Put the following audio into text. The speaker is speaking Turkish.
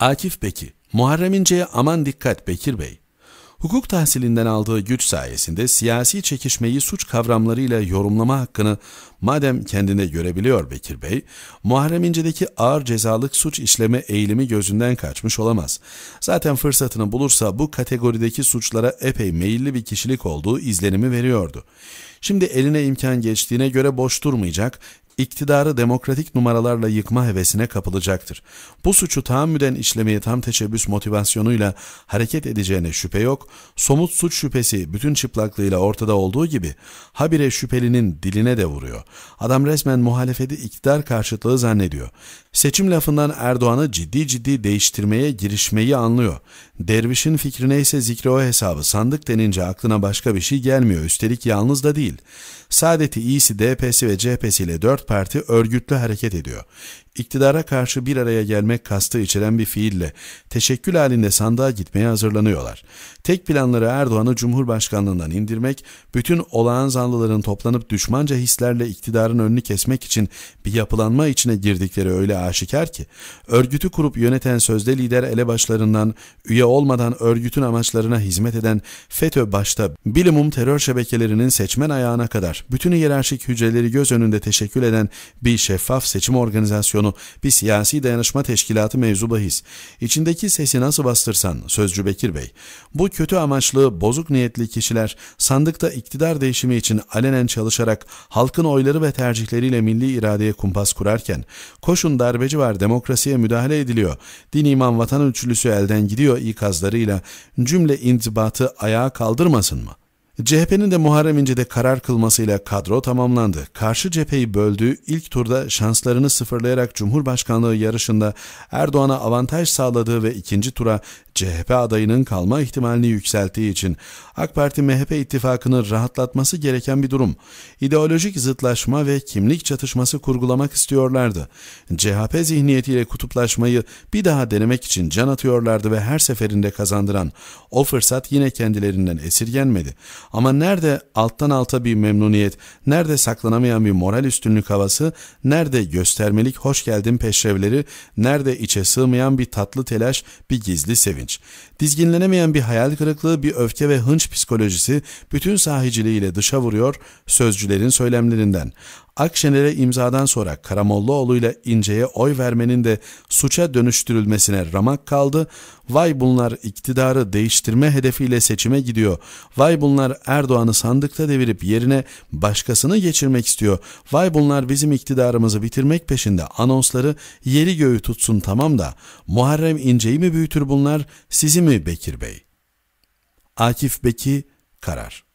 Akif Beki, Muharrem İnce'ye aman dikkat Bekir Bey. Hukuk tahsilinden aldığı güç sayesinde siyasi çekişmeyi suç kavramlarıyla yorumlama hakkını madem kendine görebiliyor Bekir Bey, Muharrem İnce'deki ağır cezalık suç işleme eğilimi gözünden kaçmış olamaz. Zaten fırsatını bulursa bu kategorideki suçlara epey meyilli bir kişilik olduğu izlenimi veriyordu. Şimdi eline imkan geçtiğine göre boş durmayacak, iktidarı demokratik numaralarla yıkma hevesine kapılacaktır. Bu suçu tahammüden işlemeye tam teşebbüs motivasyonuyla hareket edeceğine şüphe yok, somut suç şüphesi bütün çıplaklığıyla ortada olduğu gibi habire şüphelinin diline de vuruyor. Adam resmen muhalefeti iktidar karşıtlığı zannediyor. Seçim lafından Erdoğan'ı ciddi ciddi değiştirmeye girişmeyi anlıyor. Dervişin fikrine ise zikre o hesabı sandık denince aklına başka bir şey gelmiyor üstelik yalnız da değil. Saadeti İyisi, DP'si ve CHP'si ile dört parti örgütlü hareket ediyor. İktidara karşı bir araya gelmek kastı içeren bir fiille teşekkül halinde sandığa gitmeye hazırlanıyorlar. Tek planları Erdoğan'ı Cumhurbaşkanlığından indirmek, bütün olağan zanlıların toplanıp düşmanca hislerle iktidarın önünü kesmek için bir yapılanma içine girdikleri öyle aşikar ki, örgütü kurup yöneten sözde lider elebaşlarından, üye olmadan örgütün amaçlarına hizmet eden FETÖ başta bilimum terör şebekelerinin seçmen ayağına kadar var. Bütün hiyerarşik hücreleri göz önünde teşekkül eden bir şeffaf seçim organizasyonu, bir siyasi dayanışma teşkilatı mevzu bahis. İçindeki sesi nasıl bastırsan, Sözcü Bekir Bey. Bu kötü amaçlı, bozuk niyetli kişiler sandıkta iktidar değişimi için alenen çalışarak halkın oyları ve tercihleriyle milli iradeye kumpas kurarken, koşun darbeci var demokrasiye müdahale ediliyor, din iman vatan ölçülüsü elden gidiyor ikazlarıyla cümle intibatı ayağa kaldırmasın mı?'' CHP'nin de Muharrem İnce'de karar kılmasıyla kadro tamamlandı. Karşı cepheyi böldüğü ilk turda şanslarını sıfırlayarak Cumhurbaşkanlığı yarışında Erdoğan'a avantaj sağladığı ve ikinci tura CHP adayının kalma ihtimalini yükselttiği için AK Parti-MHP ittifakını rahatlatması gereken bir durum. İdeolojik zıtlaşma ve kimlik çatışması kurgulamak istiyorlardı. CHP zihniyetiyle kutuplaşmayı bir daha denemek için can atıyorlardı ve her seferinde kazandıran o fırsat yine kendilerinden esirgenmedi. Ama nerede alttan alta bir memnuniyet, nerede saklanamayan bir moral üstünlük havası, nerede göstermelik hoş geldin peşrevleri, nerede içe sığmayan bir tatlı telaş, bir gizli sevinç iğrenç. Dizginlenemeyen bir hayal kırıklığı, bir öfke ve hınç psikolojisi bütün sahiciliğiyle dışa vuruyor sözcülerin söylemlerinden. Akşener'e imzadan sonra Karamollaoğlu ile İnce'ye oy vermenin de suça dönüştürülmesine ramak kaldı. Vay bunlar iktidarı değiştirme hedefiyle seçime gidiyor. Vay bunlar Erdoğan'ı sandıkta devirip yerine başkasını geçirmek istiyor. Vay bunlar bizim iktidarımızı bitirmek peşinde anonsları yeri göğü tutsun tamam da Muharrem İnce'yi mi büyütür bunlar sizi mi Bekir Bey? Akif Bekir Karar